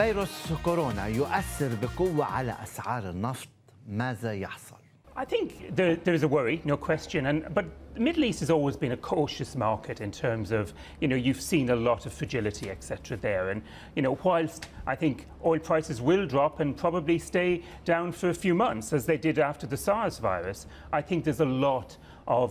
فيروس كورونا يؤثر بقوة على أسعار النفط ماذا يحصل؟ I think there, there is a worry, no question. And but the Middle East has always been a cautious market in terms of, you know, you've seen a lot of fragility, etc. There, and you know, whilst I think oil prices will drop and probably stay down for a few months, as they did after the SARS virus, I think there's a lot of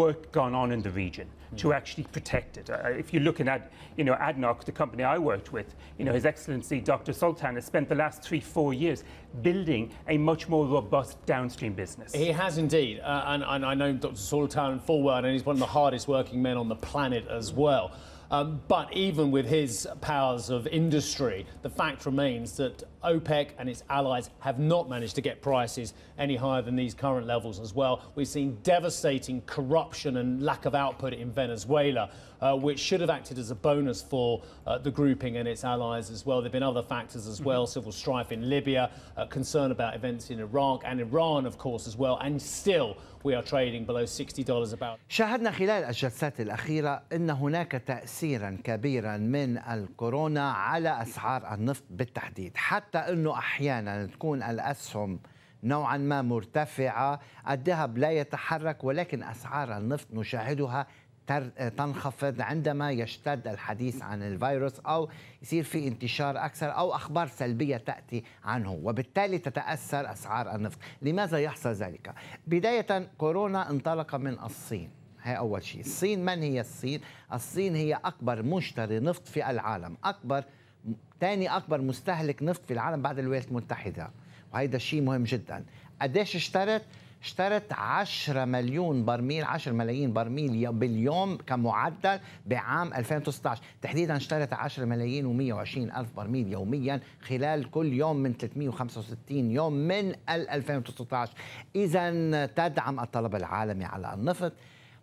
work gone on in the region to actually protect it. Uh, if you look at, you know, ADNOC, the company I worked with, you know, His Excellency Dr. Sultan has spent the last three, four years building a much more robust downstream business. He has indeed, uh, and, and I know Dr. Sultan full well, and he's one of the hardest working men on the planet as well. Um, but even with his powers of industry, the fact remains that OPEC and its allies have not managed to get prices any higher than these current levels as well. We've seen devastating corruption and lack of output in Venezuela, uh, which should have acted as a bonus for uh, the grouping and its allies as well. There have been other factors as well, mm-hmm. civil strife in Libya, uh, concern about events in Iraq and Iran, of course, as well. And still, we are trading below $60 a barrel. تأثيرا كبيرا من الكورونا على أسعار النفط بالتحديد حتى أنه أحيانا تكون الأسهم نوعا ما مرتفعة الذهب لا يتحرك ولكن أسعار النفط نشاهدها تنخفض عندما يشتد الحديث عن الفيروس او يصير في انتشار اكثر او اخبار سلبيه تاتي عنه وبالتالي تتاثر اسعار النفط، لماذا يحصل ذلك؟ بدايه كورونا انطلق من الصين هي أول شيء الصين من هي الصين؟ الصين هي أكبر مشتري نفط في العالم أكبر ثاني أكبر مستهلك نفط في العالم بعد الولايات المتحدة وهذا الشيء مهم جدا قديش اشترت؟ اشترت 10 مليون برميل 10 ملايين برميل باليوم كمعدل بعام 2019 تحديدا اشترت 10 ملايين و120 ألف برميل يوميا خلال كل يوم من 365 يوم من 2019 إذا تدعم الطلب العالمي على النفط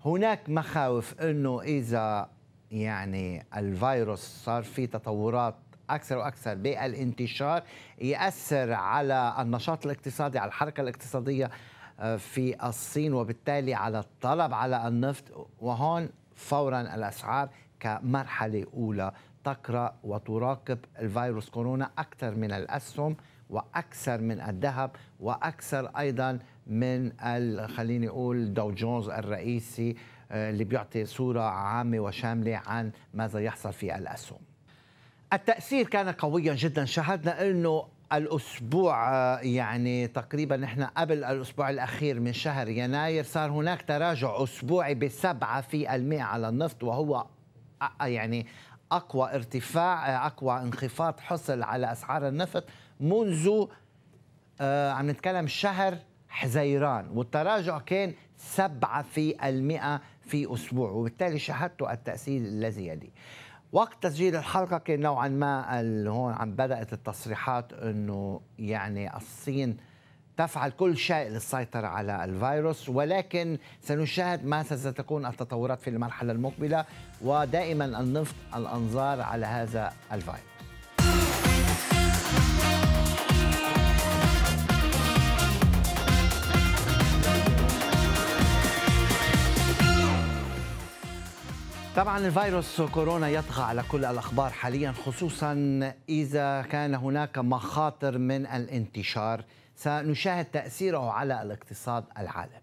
هناك مخاوف انه اذا يعني الفيروس صار في تطورات اكثر واكثر بالانتشار ياثر على النشاط الاقتصادي على الحركه الاقتصاديه آه، في الصين وبالتالي على الطلب على النفط وهون فورا الاسعار كمرحله اولى تقرا وتراقب الفيروس كورونا اكثر من الاسهم واكثر من الذهب واكثر ايضا من خليني اقول داو جونز الرئيسي آه، اللي بيعطي صوره عامه وشامله عن ماذا يحصل في الاسهم. التاثير كان قويا جدا شاهدنا انه الاسبوع آه، يعني تقريبا نحن قبل الاسبوع الاخير من شهر يناير صار هناك تراجع اسبوعي بسبعة في المئة على النفط وهو يعني اقوى ارتفاع آه، اقوى انخفاض حصل على اسعار النفط منذ عم نتكلم شهر حزيران والتراجع كان سبعة في المئة في أسبوع وبالتالي شهدتوا التأثير الذي يلي وقت تسجيل الحلقة كان نوعا ما هون عم بدأت التصريحات أنه يعني الصين تفعل كل شيء للسيطرة على الفيروس ولكن سنشاهد ما ستكون التطورات في المرحلة المقبلة ودائما النفط الأنظار على هذا الفيروس طبعا الفيروس كورونا يطغى على كل الاخبار حاليا خصوصا اذا كان هناك مخاطر من الانتشار سنشاهد تاثيره على الاقتصاد العالمي.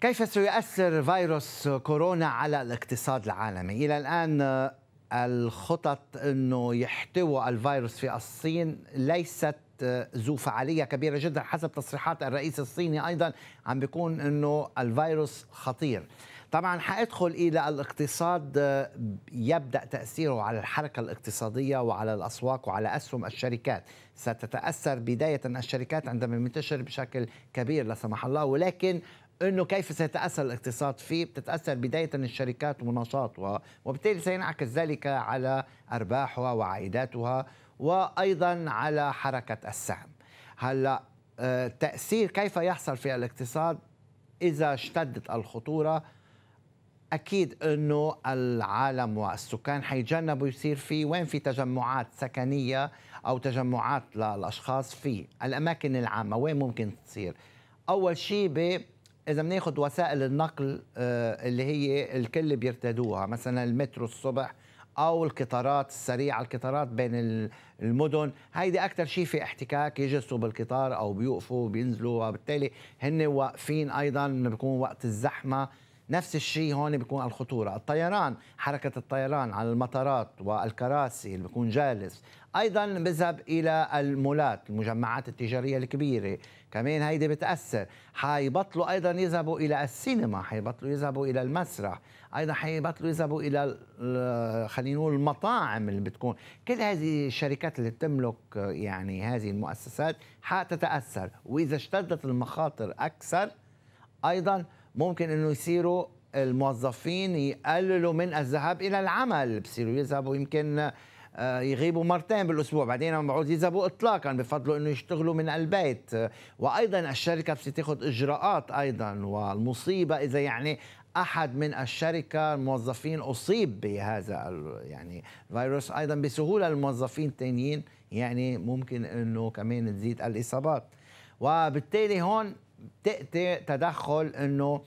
كيف سيؤثر فيروس كورونا على الاقتصاد العالمي؟ الى الان آه، الخطط انه يحتوى الفيروس في الصين ليست آه، ذو فعاليه كبيره جدا حسب تصريحات الرئيس الصيني ايضا عم بيكون انه الفيروس خطير. طبعا حادخل الى الاقتصاد آه، يبدا تاثيره على الحركه الاقتصاديه وعلى الاسواق وعلى اسهم الشركات ستتاثر بدايه الشركات عندما ينتشر بشكل كبير لا سمح الله ولكن انه كيف سيتاثر الاقتصاد فيه بتتاثر بدايه الشركات ونشاطها وبالتالي سينعكس ذلك على ارباحها وعائداتها وايضا على حركه السهم هلا آه، تاثير كيف يحصل في الاقتصاد اذا اشتدت الخطوره اكيد انه العالم والسكان حيتجنبوا يصير في وين في تجمعات سكنيه او تجمعات للاشخاص في الاماكن العامه وين ممكن تصير اول شيء ب اذا بناخذ وسائل النقل آه، اللي هي الكل بيرتدوها مثلا المترو الصبح او القطارات السريعه القطارات بين المدن هيدي اكثر شيء في احتكاك يجلسوا بالقطار او بيوقفوا بينزلوا وبالتالي هن واقفين ايضا بيكون وقت الزحمه نفس الشيء هون بيكون الخطورة الطيران حركة الطيران على المطارات والكراسي اللي بيكون جالس أيضا بذهب إلى المولات المجمعات التجارية الكبيرة كمان هيدي بتأثر حيبطلوا أيضا يذهبوا إلى السينما حيبطلوا يذهبوا إلى المسرح أيضا حيبطلوا يذهبوا إلى آه، خلينا نقول المطاعم اللي بتكون كل هذه الشركات اللي بتملك آه، يعني هذه المؤسسات حتتأثر وإذا اشتدت المخاطر أكثر أيضا ممكن انه يصيروا الموظفين يقللوا من الذهاب الى العمل بصيروا يذهبوا يمكن آه، يغيبوا مرتين بالاسبوع بعدين عم بعود يذهبوا اطلاقا بفضلوا انه يشتغلوا من البيت وايضا الشركه بتصير تاخذ اجراءات ايضا والمصيبه اذا يعني احد من الشركه الموظفين اصيب بهذا يعني الفيروس ايضا بسهوله الموظفين الثانيين يعني ممكن انه كمان تزيد الاصابات وبالتالي هون تاتي تدخل انه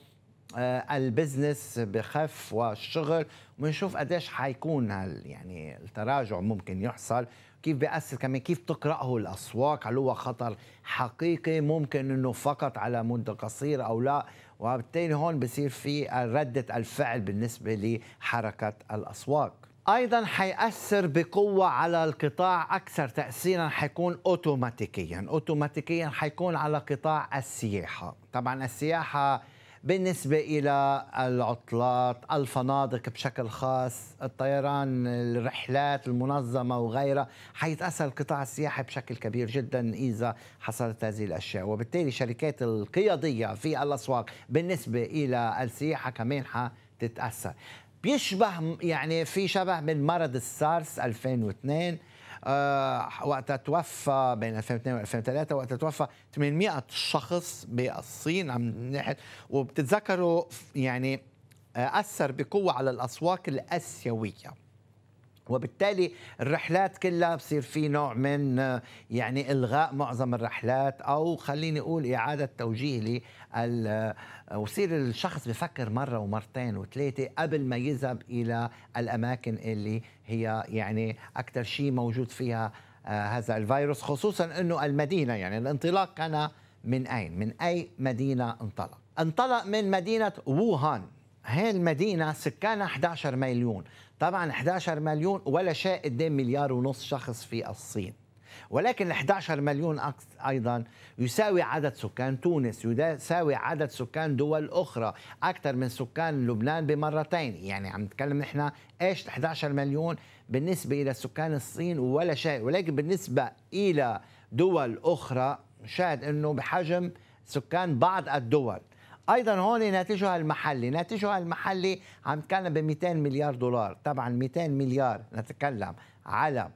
آه، البزنس بخف والشغل ونشوف قديش حيكون هال يعني التراجع ممكن يحصل كيف بيأثر كمان كيف تقرأه الأسواق هل هو خطر حقيقي ممكن أنه فقط على مدة قصيرة أو لا وبالتالي هون بصير في ردة الفعل بالنسبة لحركة الأسواق ايضا حيأثر بقوه على القطاع اكثر تاثيرا حيكون اوتوماتيكيا اوتوماتيكيا حيكون على قطاع السياحه طبعا السياحه بالنسبة إلى العطلات الفنادق بشكل خاص الطيران الرحلات المنظمة وغيرها حيتأثر القطاع السياحي بشكل كبير جدا إذا حصلت هذه الأشياء وبالتالي شركات القيادية في الأسواق بالنسبة إلى السياحة كمان حتتأثر بيشبه يعني في شبه من مرض السارس 2002 آه وقتها توفى بين 2002 و 2003 وقتها توفى 800 شخص بالصين عم نحن وبتتذكروا يعني آه، اثر بقوه على الاسواق الاسيويه وبالتالي الرحلات كلها بصير في نوع من آه، يعني الغاء معظم الرحلات او خليني اقول اعاده توجيه لي آه، وصير الشخص بفكر مره ومرتين وثلاثه قبل ما يذهب الى الاماكن اللي هي يعني اكثر شيء موجود فيها آه، هذا الفيروس خصوصا انه المدينه يعني الانطلاق كان من اين؟ من اي مدينه انطلق؟ انطلق من مدينه ووهان هاي المدينة سكانها 11 مليون طبعا 11 مليون ولا شيء قدام إيه مليار ونص شخص في الصين ولكن 11 مليون ايضا يساوي عدد سكان تونس يساوي عدد سكان دول اخرى اكثر من سكان لبنان بمرتين يعني عم نتكلم نحن ايش 11 مليون بالنسبه الى سكان الصين ولا شيء ولكن بالنسبه الى دول اخرى شاهد انه بحجم سكان بعض الدول ايضا هون ناتجها المحلي ناتجها المحلي عم نتكلم ب 200 مليار دولار طبعا 200 مليار نتكلم على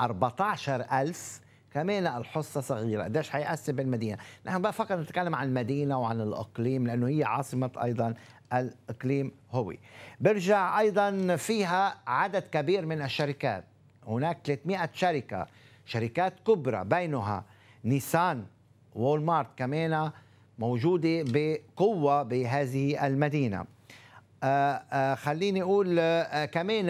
14000 كمان الحصه صغيره قديش حيأثر بالمدينه نحن بقى فقط نتكلم عن المدينه وعن الاقليم لانه هي عاصمه ايضا الاقليم هو برجع ايضا فيها عدد كبير من الشركات هناك 300 شركه شركات كبرى بينها نيسان وول مارت كمان موجوده بقوه بهذه المدينه آه، آه، خليني اقول آه، كمان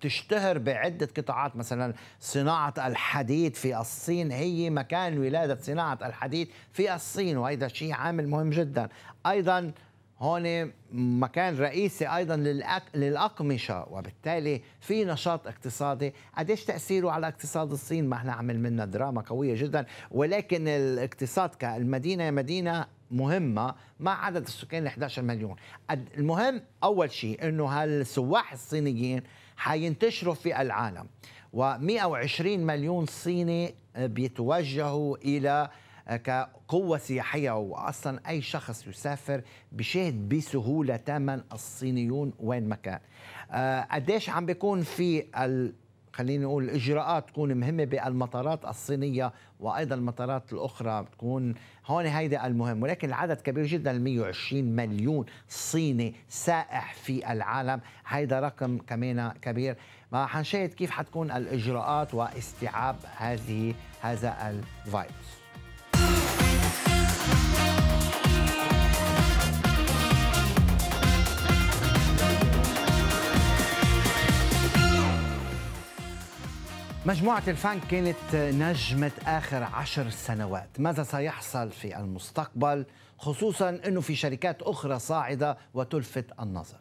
تشتهر بعده قطاعات مثلا صناعه الحديد في الصين هي مكان ولاده صناعه الحديد في الصين وهذا شيء عامل مهم جدا ايضا هون مكان رئيسي ايضا للأك... للاقمشه وبالتالي في نشاط اقتصادي قديش تاثيره على اقتصاد الصين ما احنا عمل منا دراما قويه جدا ولكن الاقتصاد كالمدينه مدينه مهمه مع عدد السكان 11 مليون المهم اول شيء انه هالسواح الصينيين حينتشروا في العالم و120 مليون صيني بيتوجهوا الى كقوة سياحية وأصلا أي شخص يسافر بشاهد بسهولة تاما الصينيون وين ما كان آه، قديش عم بيكون في ال... خلينا نقول الاجراءات تكون مهمه بالمطارات الصينيه وايضا المطارات الاخرى بتكون هون هيدا المهم ولكن العدد كبير جدا 120 مليون صيني سائح في العالم هيدا رقم كمان كبير ما حنشاهد كيف حتكون الاجراءات واستيعاب هذه هذا الفيروس مجموعة الفانك كانت نجمة آخر عشر سنوات ماذا سيحصل في المستقبل خصوصا أنه في شركات أخرى صاعدة وتلفت النظر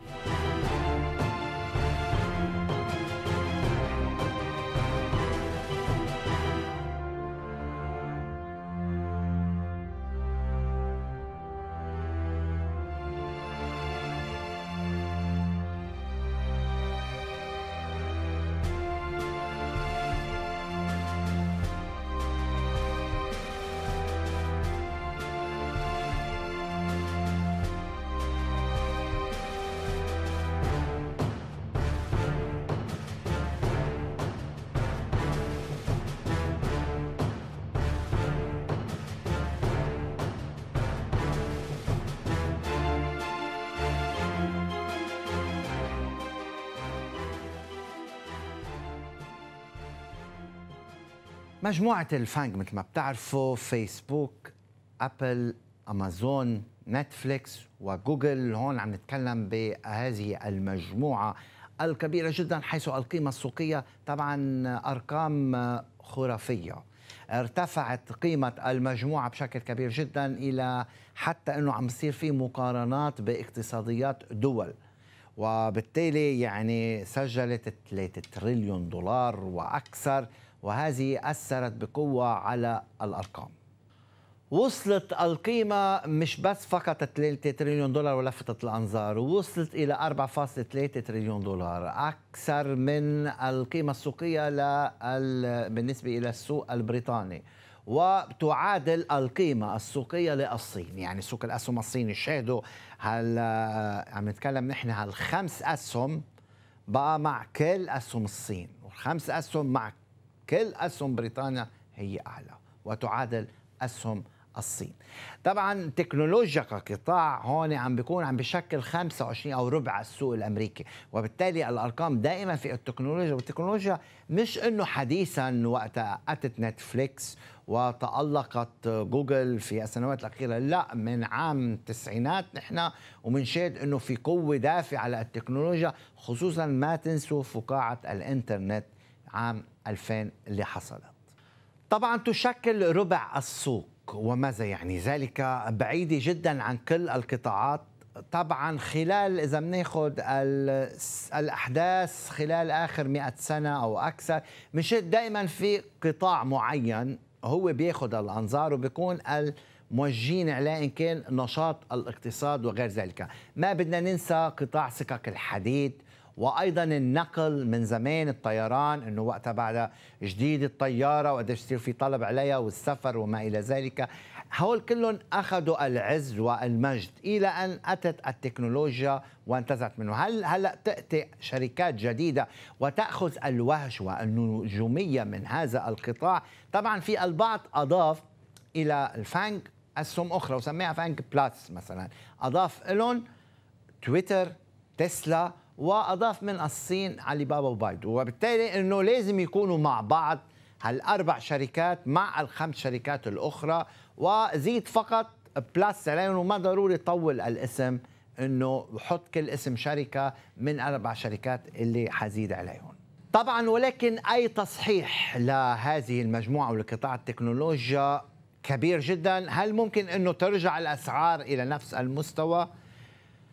مجموعة الفانج مثل ما بتعرفوا فيسبوك أبل أمازون نتفليكس وجوجل هون عم نتكلم بهذه المجموعة الكبيرة جدا حيث القيمة السوقية طبعا أرقام خرافية ارتفعت قيمة المجموعة بشكل كبير جدا إلى حتى أنه عم يصير في مقارنات باقتصاديات دول وبالتالي يعني سجلت 3 تريليون دولار وأكثر وهذه أثرت بقوة على الأرقام وصلت القيمة مش بس فقط 3 تريليون دولار ولفتت الأنظار وصلت إلى 4.3 تريليون دولار أكثر من القيمة السوقية لل... بالنسبة إلى السوق البريطاني وتعادل القيمة السوقية للصين يعني سوق الأسهم الصيني شهدوا هل عم نتكلم نحن هالخمس أسهم بقى مع كل أسهم الصين والخمس أسهم مع كل أسهم بريطانيا هي أعلى وتعادل أسهم الصين طبعا تكنولوجيا كقطاع هون عم بيكون عم بشكل 25 او ربع السوق الامريكي وبالتالي الارقام دائما في التكنولوجيا والتكنولوجيا مش انه حديثا وقت اتت نتفليكس وتألقت جوجل في السنوات الأخيرة لا من عام التسعينات نحن ومنشاهد أنه في قوة دافعة على التكنولوجيا خصوصا ما تنسوا فقاعة الإنترنت عام 2000 اللي حصلت طبعا تشكل ربع السوق وماذا يعني ذلك بعيدة جدا عن كل القطاعات طبعا خلال إذا بناخذ الأحداث خلال آخر مئة سنة أو أكثر مش دائما في قطاع معين هو بياخذ الأنظار وبيكون الموجهين على إن كان نشاط الاقتصاد وغير ذلك ما بدنا ننسى قطاع سكك الحديد وايضا النقل من زمان الطيران انه وقتها بعدها جديد الطياره وقديش يصير في طلب عليها والسفر وما الى ذلك هول كلهم اخذوا العز والمجد الى ان اتت التكنولوجيا وانتزعت منه هل هلا تاتي شركات جديده وتاخذ الوهج والنجوميه من هذا القطاع طبعا في البعض اضاف الى الفانج اسهم اخرى وسميها فانج بلاتس مثلا اضاف لهم تويتر تسلا واضاف من الصين علي بابا وبايدو وبالتالي انه لازم يكونوا مع بعض هالاربع شركات مع الخمس شركات الاخرى وزيد فقط بلس لانه ما ضروري طول الاسم انه بحط كل اسم شركه من اربع شركات اللي حزيد عليهم طبعا ولكن اي تصحيح لهذه المجموعه ولقطاع التكنولوجيا كبير جدا هل ممكن انه ترجع الاسعار الى نفس المستوى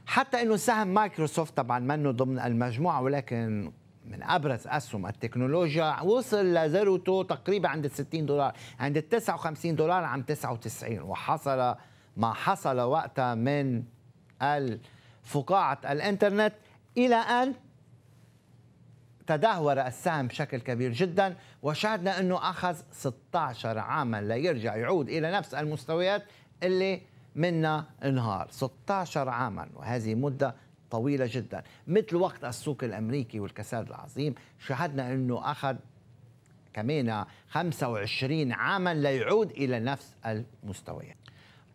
حتى انه سهم مايكروسوفت طبعا منه ضمن المجموعه ولكن من ابرز اسهم التكنولوجيا وصل لذروته تقريبا عند 60 دولار عند 59 دولار عام 99 وحصل ما حصل وقتها من فقاعه الانترنت الى ان تدهور السهم بشكل كبير جدا وشاهدنا انه اخذ 16 عاما ليرجع يعود الى نفس المستويات اللي منا نهار 16 عاما وهذه مدة طويلة جدا مثل وقت السوق الأمريكي والكساد العظيم شاهدنا أنه أخذ كمان 25 عاما ليعود إلى نفس المستويات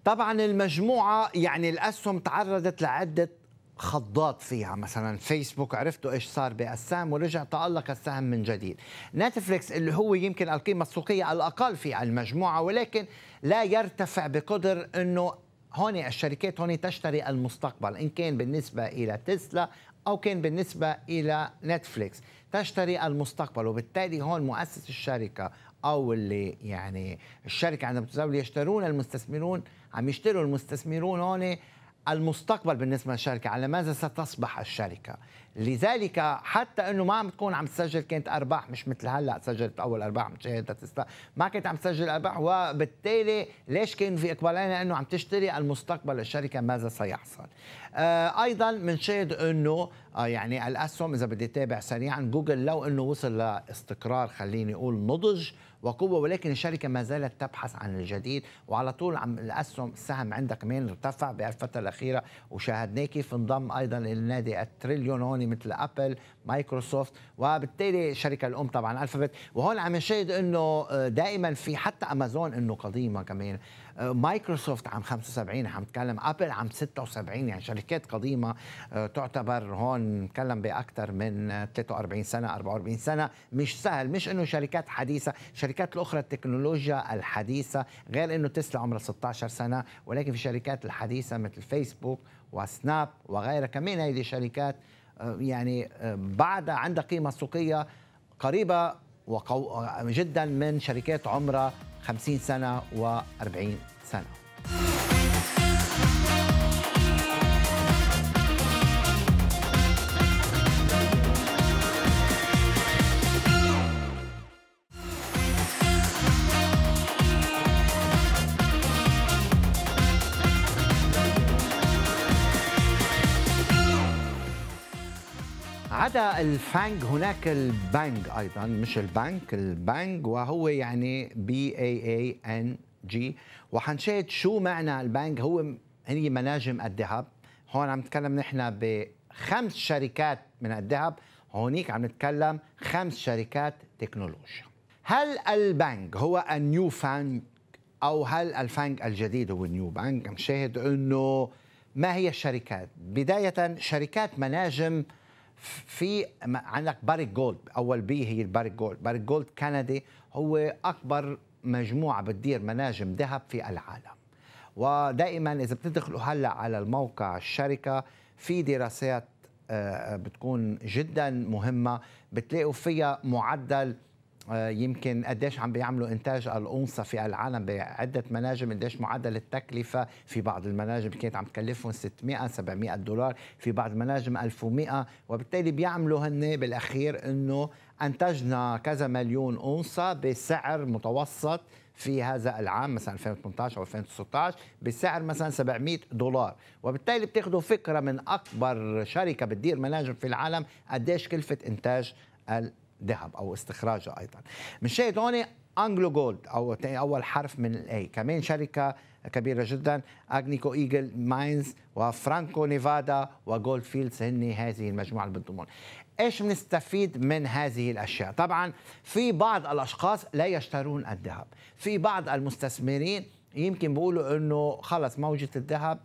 طبعا المجموعة يعني الأسهم تعرضت لعدة خضات فيها مثلا فيسبوك عرفتوا ايش صار بالسهم ورجع تألق السهم من جديد نتفليكس اللي هو يمكن القيمة السوقية الأقل في المجموعة ولكن لا يرتفع بقدر أنه هون الشركات هون تشتري المستقبل إن كان بالنسبة إلى تسلا أو كان بالنسبة إلى نتفليكس تشتري المستقبل وبالتالي هون مؤسس الشركة أو اللي يعني الشركة عندما تزاول يشترون المستثمرون عم يشتروا المستثمرون هون المستقبل بالنسبة للشركة على ماذا ستصبح الشركة لذلك حتى انه ما عم تكون عم تسجل كانت ارباح مش مثل هلا سجلت اول ارباح مشاهده تسلا ما كنت عم تسجل ارباح وبالتالي ليش كان في اقبالين لانه عم تشتري المستقبل الشركه ماذا سيحصل آه ايضا بنشاهد انه آه يعني الاسهم اذا بدي تابع سريعا جوجل لو انه وصل لاستقرار خليني اقول نضج وقوة ولكن الشركة ما زالت تبحث عن الجديد وعلى طول عم الأسهم السهم عندها كمان ارتفع بالفترة الأخيرة وشاهدناه كيف انضم أيضا للنادي التريليون هون مثل ابل مايكروسوفت وبالتالي الشركه الام طبعا الفابت وهون عم نشاهد انه آه، دائما في حتى امازون انه قديمه كمان مايكروسوفت عام 75 عم نتكلم ابل عام 76 يعني شركات قديمه آه، تعتبر هون نتكلم باكثر من 43 سنه 44 سنه مش سهل مش انه شركات حديثه الشركات الاخرى التكنولوجيا الحديثه غير انه تسلا عمرها 16 سنه ولكن في الشركات الحديثه مثل فيسبوك وسناب وغيرها كمان هذه شركات يعني بعد عندها قيمة سوقية قريبة وقو... جدا من شركات عمرها 50 سنة و40 سنة عدا الفانج هناك البانج ايضا مش البنك البانج وهو يعني بي اي اي ان جي وحنشاهد شو معنى البانج هو هي مناجم الذهب هون عم نتكلم نحن بخمس شركات من الذهب هونيك عم نتكلم خمس شركات تكنولوجيا هل البنك هو النيو فانج او هل الفانج الجديد هو النيو عم نشاهد انه ما هي الشركات بدايه شركات مناجم في عندك باريك جولد اول بي هي الباريك جولد باريك جولد كندي هو اكبر مجموعه بتدير مناجم ذهب في العالم ودائما اذا بتدخلوا هلا على الموقع الشركه في دراسات آه، بتكون جدا مهمه بتلاقوا فيها معدل آه، يمكن قديش عم بيعملوا انتاج الانثى في العالم بعده مناجم قديش معدل التكلفه في بعض المناجم كانت عم تكلفهم 600 700 دولار في بعض المناجم 1100 وبالتالي بيعملوا هن بالاخير انه انتجنا كذا مليون انثى بسعر متوسط في هذا العام مثلا 2018 او 2019 بسعر مثلا 700 دولار وبالتالي بتاخذوا فكره من اكبر شركه بتدير مناجم في العالم قديش كلفه انتاج ذهب او استخراجها ايضا شيء هون انجلو جولد او اول حرف من الاي كمان شركه كبيره جدا اغنيكو ايجل ماينز وفرانكو نيفادا وجولد فيلدز هن هذه المجموعه اللي بتضمون ايش بنستفيد من هذه الاشياء طبعا في بعض الاشخاص لا يشترون الذهب في بعض المستثمرين يمكن بيقولوا انه خلص موجه الذهب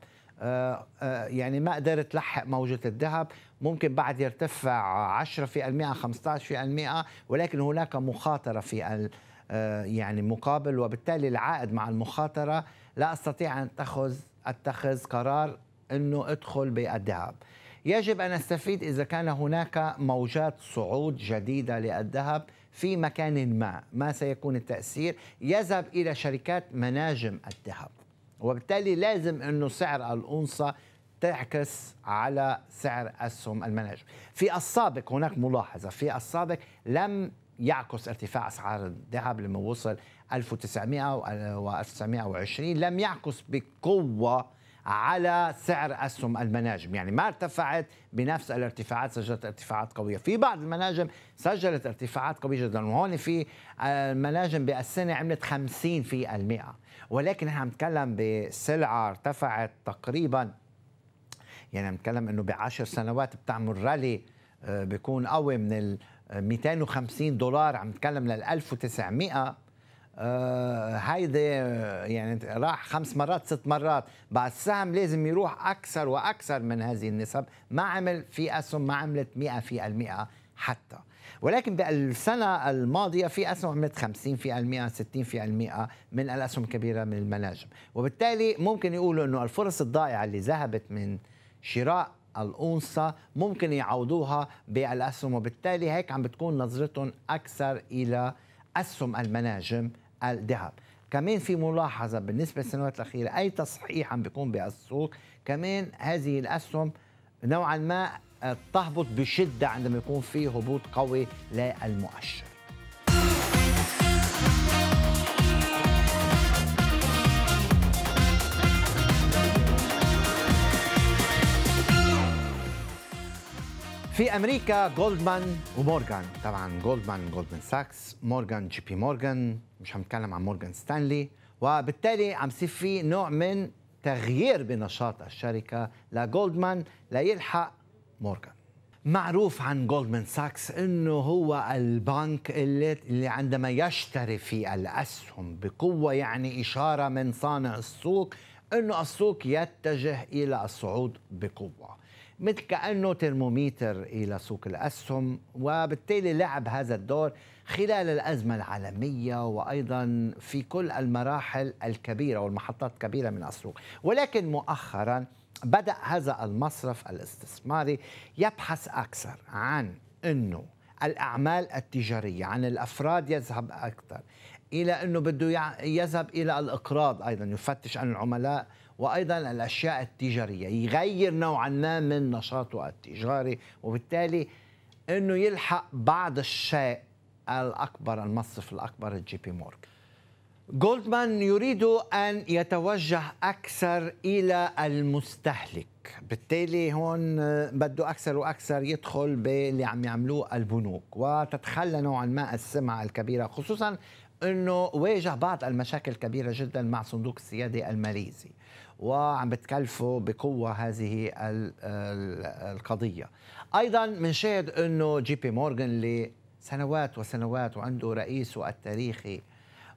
آه، آه، يعني ما قدرت لحق موجه الذهب ممكن بعد يرتفع 10% 15% ولكن هناك مخاطرة في آه، يعني مقابل وبالتالي العائد مع المخاطرة لا أستطيع أن أتخذ أتخذ قرار أنه أدخل بالذهب يجب أن أستفيد إذا كان هناك موجات صعود جديدة للذهب في مكان ما ما سيكون التأثير يذهب إلى شركات مناجم الذهب وبالتالي لازم أنه سعر الأونصة تعكس على سعر اسهم المناجم في السابق هناك ملاحظه في السابق لم يعكس ارتفاع اسعار الذهب لما وصل 1900 و 1920 لم يعكس بقوه على سعر اسهم المناجم يعني ما ارتفعت بنفس الارتفاعات سجلت ارتفاعات قويه في بعض المناجم سجلت ارتفاعات قويه جدا وهون في آه، المناجم بالسنه عملت 50% ولكن احنا عم نتكلم بسلعه ارتفعت تقريبا يعني عم نتكلم انه بعشر سنوات بتعمل رالي آه، بيكون قوي من ال 250 دولار عم نتكلم لل 1900 آه، هيدي آه، يعني راح خمس مرات ست مرات بعد السهم لازم يروح أكثر وأكثر من هذه النسب ما عمل في أسهم ما عملت 100 في المئة حتى ولكن بالسنة الماضية في أسهم عملت 50 في المئة 60 في المئة من الأسهم الكبيرة من المناجم وبالتالي ممكن يقولوا أنه الفرص الضائعة اللي ذهبت من شراء الأونصة ممكن يعوضوها بالأسهم وبالتالي هيك عم بتكون نظرتهم أكثر إلى أسهم المناجم الذهب كمان في ملاحظة بالنسبة للسنوات الأخيرة أي تصحيح عم بيكون بالسوق كمان هذه الأسهم نوعا ما آه، تهبط بشدة عندما يكون في هبوط قوي للمؤشر في امريكا جولدمان ومورغان طبعا جولدمان جولدمان ساكس مورغان جي بي مورغان مش عم نتكلم عن مورغان ستانلي وبالتالي عم يصير في نوع من تغيير بنشاط الشركه لجولدمان ليلحق مورغان معروف عن جولدمان ساكس انه هو البنك اللي, اللي عندما يشتري في الاسهم بقوه يعني اشاره من صانع السوق انه السوق يتجه الى الصعود بقوه مثل كأنه ترموميتر إلى سوق الأسهم وبالتالي لعب هذا الدور خلال الأزمة العالمية وأيضا في كل المراحل الكبيرة والمحطات الكبيرة من السوق ولكن مؤخرا بدأ هذا المصرف الاستثماري يبحث أكثر عن أنه الأعمال التجارية عن الأفراد يذهب أكثر إلى أنه بده يذهب إلى الإقراض أيضا يفتش عن العملاء وايضا الاشياء التجاريه يغير نوعا ما من نشاطه التجاري وبالتالي انه يلحق بعض الشيء الاكبر المصرف الاكبر الجي بي مورك جولدمان يريد أن يتوجه أكثر إلى المستهلك بالتالي هون بده أكثر وأكثر يدخل باللي عم يعملوه البنوك وتتخلى نوعا ما السمعة الكبيرة خصوصا أنه واجه بعض المشاكل الكبيرة جدا مع صندوق السيادة الماليزي وعم بتكلفوا بقوه هذه القضيه ايضا منشاهد انه جي بي مورغان لسنوات وسنوات وعنده رئيسه التاريخي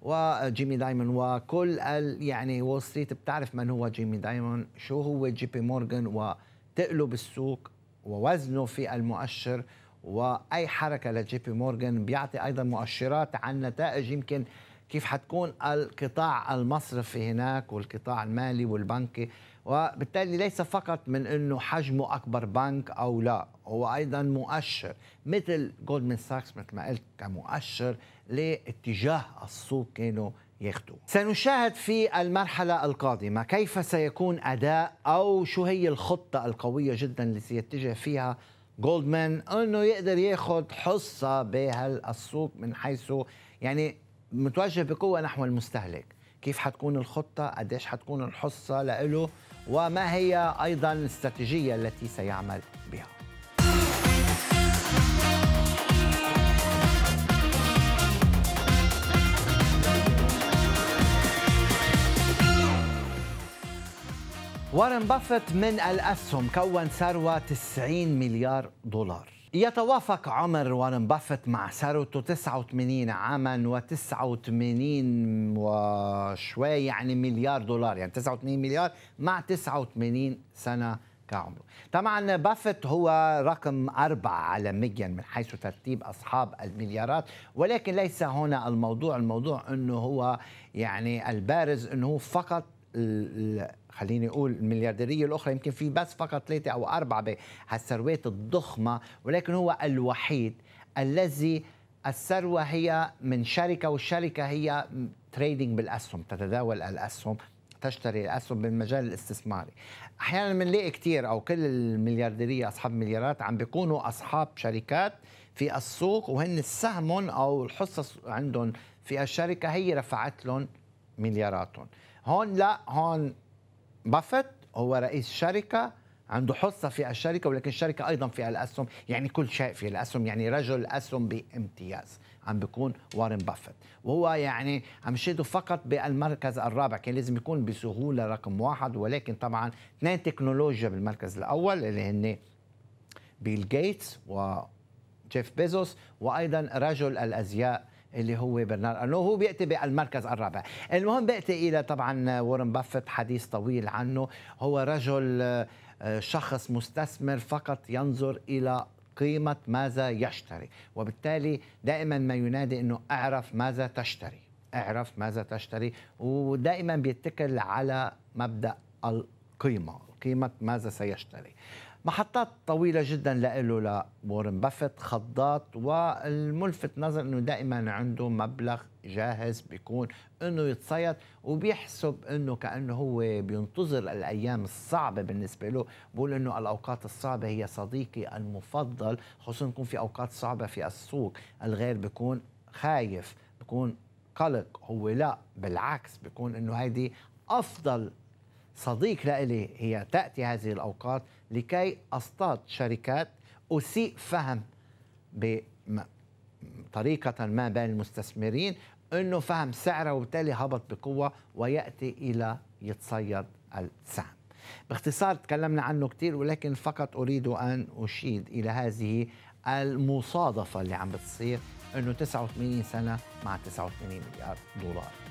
وجيمي دايمون وكل يعني وول ستريت بتعرف من هو جيمي دايمون شو هو جي بي مورغان وتقلب السوق ووزنه في المؤشر واي حركه لجي بي مورغان بيعطي ايضا مؤشرات عن نتائج يمكن كيف حتكون القطاع المصرفي هناك والقطاع المالي والبنكي وبالتالي ليس فقط من انه حجمه اكبر بنك او لا هو ايضا مؤشر مثل جولدمان ساكس مثل ما قلت كمؤشر لاتجاه السوق كانوا ياخذوه. سنشاهد في المرحله القادمه كيف سيكون اداء او شو هي الخطه القويه جدا اللي سيتجه فيها جولدمان انه يقدر ياخذ حصه بهالسوق من حيث يعني متوجه بقوه نحو المستهلك كيف حتكون الخطة قديش حتكون الحصة لإله وما هي أيضا الاستراتيجية التي سيعمل بها وارن بافت من الأسهم كون ثروة 90 مليار دولار يتوافق عمر وارن بافت مع ثروته 89 عاما و89 وشوي يعني مليار دولار يعني 89 مليار مع 89 سنه كعمره طبعا بافت هو رقم أربعة عالميا من حيث ترتيب أصحاب المليارات ولكن ليس هنا الموضوع الموضوع أنه هو يعني البارز أنه فقط خليني اقول المليارديريه الاخرى يمكن في بس فقط ثلاثه او اربعه بهالثروات الضخمه ولكن هو الوحيد الذي الثروه هي من شركه والشركه هي تريدنج بالاسهم تتداول الاسهم تشتري الاسهم بالمجال الاستثماري احيانا بنلاقي كثير او كل المليارديريه اصحاب مليارات عم بيكونوا اصحاب شركات في السوق وهن سهمهم او الحصص عندهم في الشركه هي رفعت لهم ملياراتهم هون لا هون بافت هو رئيس شركه عنده حصة في الشركة ولكن الشركة أيضا في الأسهم يعني كل شيء في الأسهم يعني رجل أسهم بامتياز عم بيكون وارن بافت وهو يعني عم شيده فقط بالمركز الرابع كان لازم يكون بسهولة رقم واحد ولكن طبعا اثنين تكنولوجيا بالمركز الأول اللي هن بيل جيتس وجيف بيزوس وأيضا رجل الأزياء اللي هو برنارد أرنو هو بيأتي بالمركز الرابع المهم بيأتي إلى طبعا وارن بافت حديث طويل عنه هو رجل آه، شخص مستثمر فقط ينظر إلى قيمة ماذا يشتري وبالتالي دائما ما ينادي أنه أعرف ماذا تشتري أعرف ماذا تشتري ودائما بيتكل على مبدأ القيمة قيمة ماذا سيشتري محطات طويله جدا لإله لورن بافت خضات والملفت نظر انه دائما عنده مبلغ جاهز بيكون انه يتصيد وبيحسب انه كانه هو بينتظر الايام الصعبه بالنسبه له بقول انه الاوقات الصعبه هي صديقي المفضل خصوصا يكون في اوقات صعبه في السوق الغير بيكون خايف بيكون قلق هو لا بالعكس بيكون انه هيدي افضل صديق لإلي هي تاتي هذه الاوقات لكي اصطاد شركات اسيء فهم بطريقه ما بين المستثمرين انه فهم سعره وبالتالي هبط بقوه وياتي الى يتصيد السهم. باختصار تكلمنا عنه كثير ولكن فقط اريد ان اشيد الى هذه المصادفه اللي عم بتصير انه 89 سنه مع 89 مليار دولار.